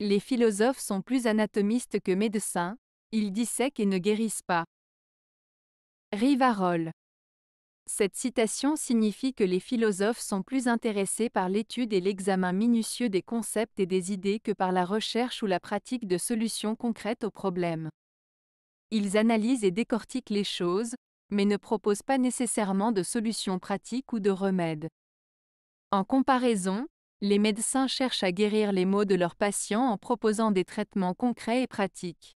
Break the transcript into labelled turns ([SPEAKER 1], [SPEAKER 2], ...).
[SPEAKER 1] Les philosophes sont plus anatomistes que médecins, ils dissèquent et ne guérissent pas. Rivarol. Cette citation signifie que les philosophes sont plus intéressés par l'étude et l'examen minutieux des concepts et des idées que par la recherche ou la pratique de solutions concrètes aux problèmes. Ils analysent et décortiquent les choses, mais ne proposent pas nécessairement de solutions pratiques ou de remèdes. En comparaison, les médecins cherchent à guérir les maux de leurs patients en proposant des traitements concrets et pratiques.